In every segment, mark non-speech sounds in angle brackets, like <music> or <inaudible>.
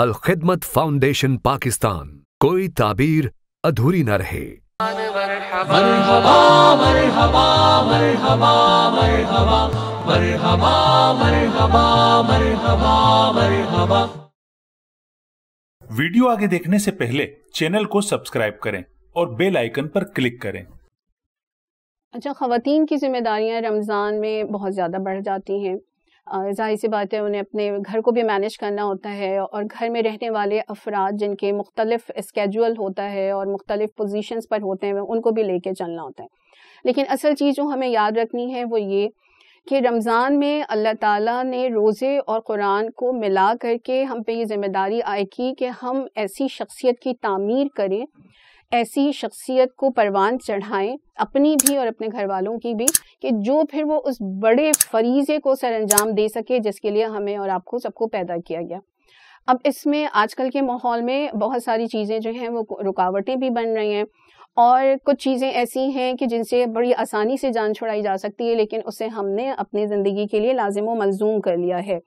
अल खिदमत फाउंडेशन पाकिस्तान कोई ताबीर अधूरी न रहे वीडियो आगे देखने से पहले चैनल को सब्सक्राइब करें और बेल आइकन पर क्लिक करें अच्छा खातन की जिम्मेदारियां रमज़ान में बहुत ज़्यादा बढ़ जाती हैं जाहिर सी बात है उन्हें अपने घर को भी मैनेज करना होता है और घर में रहने वाले अफराद जिनके मुख्तलिफ स्केजुअल होता है और मुख्तलिफ पोजीशंस पर होते हैं उनको भी लेके चलना होता है लेकिन असल चीज़ जो हमें याद रखनी है वो ये कि रमज़ान में अल्लाह ताला ने रोज़े और कुरान को मिला करके हम पे ये ज़िम्मेदारी आए की कि हम ऐसी शख्सियत की तामीर करें ऐसी शख्सियत को परवान चढ़ाएं अपनी भी और अपने घर वालों की भी कि जो फिर वो उस बड़े फरीजे को सर अंजाम दे सके जिसके लिए हमें और आपको सबको पैदा किया गया अब इसमें आजकल के माहौल में बहुत सारी चीज़ें जो हैं वो रुकावटें भी बन रही हैं और कुछ चीज़ें ऐसी हैं कि जिनसे बड़ी आसानी से जान छुड़ाई जा सकती है लेकिन उसे हमने अपनी ज़िंदगी के लिए लाजिम व मलजूम कर लिया है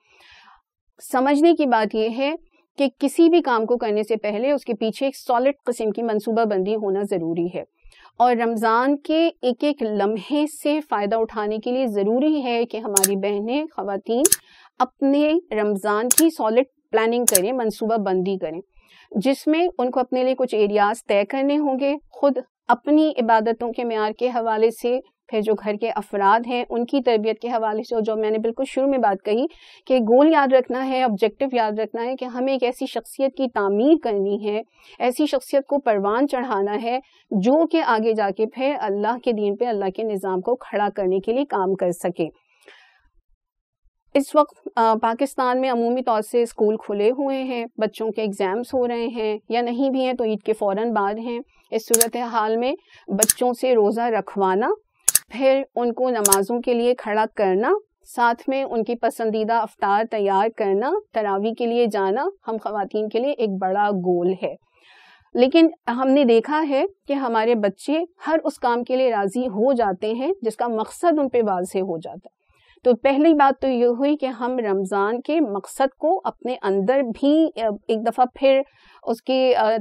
समझने की बात यह है कि किसी भी काम को करने से पहले उसके पीछे एक सॉलिड किस्म की मनसूबा बंदी होना ज़रूरी है और रमज़ान के एक एक लम्हे से फ़ायदा उठाने के लिए ज़रूरी है कि हमारी बहनें ख़वातीन अपने रमज़ान की सॉलिड प्लानिंग करें मनसूबा बंदी करें जिसमें उनको अपने लिए कुछ एरियाज तय करने होंगे खुद अपनी इबादतों के मैार के हवाले से फिर जो घर के अफराद हैं उनकी तरबियत के हवाले से जो मैंने बिल्कुल शुरू में बात कही कि गोल याद रखना है ऑब्जेक्टिव याद रखना है कि हमें एक ऐसी शख्सियत की तामीर करनी है ऐसी शख्सियत को परवान चढ़ाना है जो कि आगे जाके फिर अल्लाह के दिन पे अल्लाह के निज़ाम को खड़ा करने के लिए काम कर सके इस वक्त पाकिस्तान में अमूमी तौर से स्कूल खुले हुए हैं बच्चों के एग्ज़ाम्स हो रहे हैं या नहीं भी हैं तो ईद के फ़ौर बाद हैं इस सूरत हाल में बच्चों से रोज़ा रखवाना फिर उनको नमाजों के लिए खड़ा करना साथ में उनकी पसंदीदा अफ्तार तैयार करना तरावी के लिए जाना हम खातन के लिए एक बड़ा गोल है लेकिन हमने देखा है कि हमारे बच्चे हर उस काम के लिए राज़ी हो जाते हैं जिसका मकसद उन पर वाज हो जाता है तो पहली बात तो ये हुई कि हम रमज़ान के मकसद को अपने अंदर भी एक दफ़ा फिर उसकी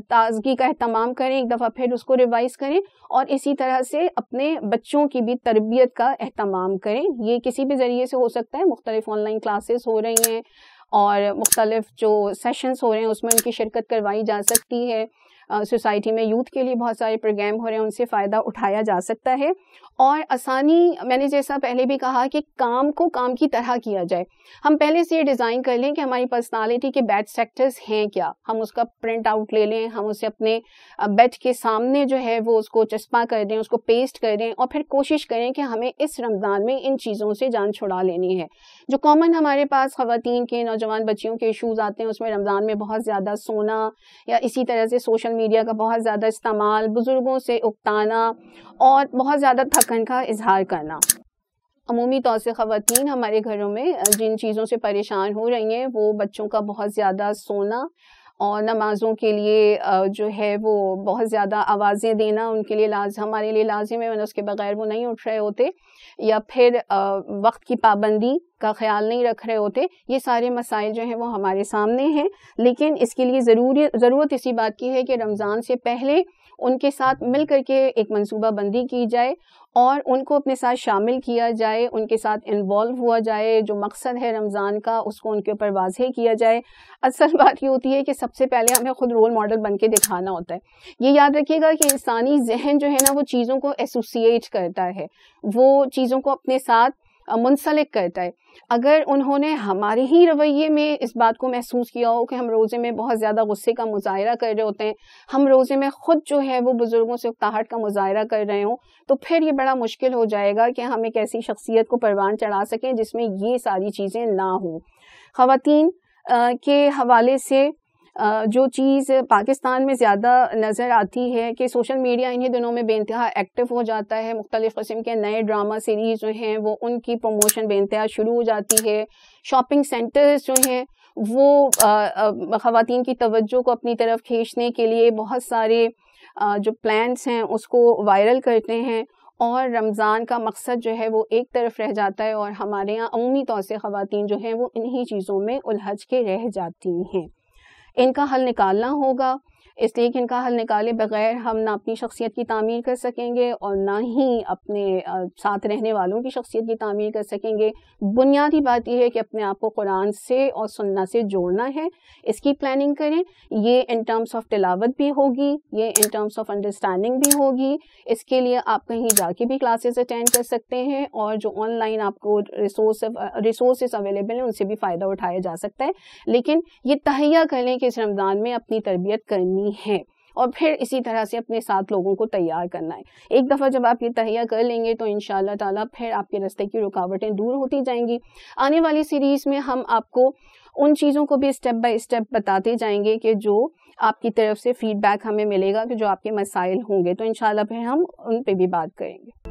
ताजगी का अहतमाम करें एक दफ़ा फिर उसको रिवाइज़ करें और इसी तरह से अपने बच्चों की भी तरबियत का अहतमाम करें ये किसी भी ज़रिए से हो सकता है मुख्तलिफ़ ऑनलाइन क्लासेस हो रही हैं और मुख्तलिफ जो सेशंस हो रहे हैं उसमें उनकी शिरकत करवाई जा सकती है सोसाइटी में यूथ के लिए बहुत सारे प्रोग्राम हो रहे हैं उनसे फ़ायदा उठाया जा सकता है और आसानी मैंने जैसा पहले भी कहा कि काम को काम की तरह किया जाए हम पहले से ये डिज़ाइन कर लें कि हमारी पर्सनालिटी के बैड सेक्टर्स हैं क्या हम उसका प्रिंट आउट ले लें हम उसे अपने बेड के सामने जो है वो उसको चस्पा कर दें उसको पेस्ट कर दें और फिर कोशिश करें कि हमें इस रमज़ान में इन चीज़ों से जान छुड़ा लेनी है जो कॉमन हमारे पास ख़वान के नौजवान बच्चियों के इशूज़ आते हैं उसमें रमज़ान में बहुत ज़्यादा सोना या इसी तरह से सोशल मीडिया का बहुत ज़्यादा इस्तेमाल बुज़ुर्गों से उकताना और बहुत ज़्यादा थकन का इजहार करना अमूमी तौर से ख़वान हमारे घरों में जिन चीज़ों से परेशान हो रही हैं वो बच्चों का बहुत ज़्यादा सोना और नमाज़ों के लिए जो है वो बहुत ज़्यादा आवाज़ें देना उनके लिए लाज हमारे लिए लाजिम है वरना उसके बगैर वो नहीं उठ रहे होते या फिर वक्त की पाबंदी का ख्याल नहीं रख रहे होते ये सारे मसाइल जो हैं वो हमारे सामने हैं लेकिन इसके लिए ज़रूरी ज़रूरत इसी बात की है कि रमज़ान से पहले उनके साथ मिल करके एक मनसूबा बंदी की जाए और उनको अपने साथ शामिल किया जाए उनके साथ इन्वॉल्व हुआ जाए जो मकसद है रमज़ान का उसको उनके ऊपर वाजह किया जाए असल <laughs> बात ये होती है कि सबसे पहले हमें ख़ुद रोल मॉडल बन के दिखाना होता है ये याद रखिएगा कि इंसानी जहन जो है ना वो चीज़ों को एसोसिएट करता है वो चीज़ों को अपने साथ मुंसलिक करता है अगर उन्होंने हमारे ही रवैये में इस बात को महसूस किया हो कि हम रोज़े में बहुत ज़्यादा गुस्से का मुजाहरा कर रहे होते हैं हम रोज़े में ख़ुद जो है वो बुज़ुर्गों से उकताहट का मुजाहरा कर रहे हों तो फिर ये बड़ा मुश्किल हो जाएगा कि हम एक ऐसी शख्सियत को परवान चढ़ा सकें जिसमें ये सारी चीज़ें ना हों ख़वान के हवाले से जो चीज़ पाकिस्तान में ज़्यादा नज़र आती है कि सोशल मीडिया इन्हीं दिनों में बेानतहा एक्टिव हो जाता है मुख्तलिफ़ कस्म के नए ड्रामा सीरीज़ जो हैं वो उनकी प्रमोशन बेानतहा शुरू हो जाती है शॉपिंग सेंटर्स जो हैं वो ख़वान की तवज्जो को अपनी तरफ खींचने के लिए बहुत सारे आ, जो प्लान्स हैं उसको वायरल करते हैं और रमज़ान का मकसद जो है वो एक तरफ रह जाता है और हमारे यहाँ अमूमी तौर से ख़वान जो हैं वो इन्हीं चीज़ों में उलझ के रह जाती हैं इनका हल निकालना होगा इसलिए कि इनका हल निकाले बगैर हम ना अपनी शख्सियत की तामीर कर सकेंगे और ना ही अपने साथ रहने वालों की शख्सियत की तामीर कर सकेंगे बुनियादी बात यह है कि अपने आप को कुरान से और सुन्ना से जोड़ना है इसकी प्लानिंग करें ये इन टर्म्स ऑफ तिलावत भी होगी ये इन टर्म्स ऑफ अंडरस्टैंडिंग भी होगी इसके लिए आप कहीं जाके भी क्लासेस अटेंड कर सकते हैं और जो ऑनलाइन आपको रिसोर्स रिसोर्स अवेलेबल हैं उनसे भी फ़ायदा उठाया जा सकता है लेकिन ये तहैया कर लें कि इस रमज़ान में अपनी तरबियत करनी करनी है और फिर इसी तरह से अपने साथ लोगों को तैयार करना है एक दफ़ा जब आप ये तैयार कर लेंगे तो इन ताला फिर आपके रास्ते की रुकावटें दूर होती जाएंगी आने वाली सीरीज़ में हम आपको उन चीज़ों को भी स्टेप बाय स्टेप बताते जाएंगे कि जो आपकी तरफ से फीडबैक हमें मिलेगा कि जो आपके मसाइल होंगे तो इन फिर हम उन पर भी बात करेंगे